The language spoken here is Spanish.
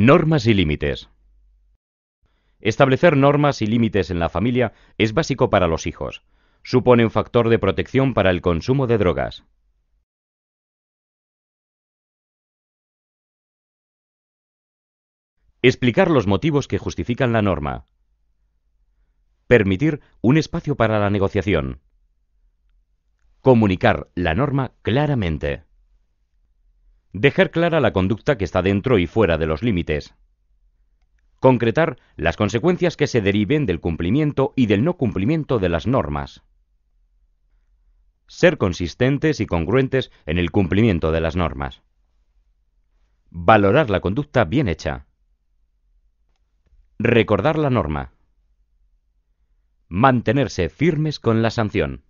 Normas y límites. Establecer normas y límites en la familia es básico para los hijos. Supone un factor de protección para el consumo de drogas. Explicar los motivos que justifican la norma. Permitir un espacio para la negociación. Comunicar la norma claramente. Dejar clara la conducta que está dentro y fuera de los límites. Concretar las consecuencias que se deriven del cumplimiento y del no cumplimiento de las normas. Ser consistentes y congruentes en el cumplimiento de las normas. Valorar la conducta bien hecha. Recordar la norma. Mantenerse firmes con la sanción.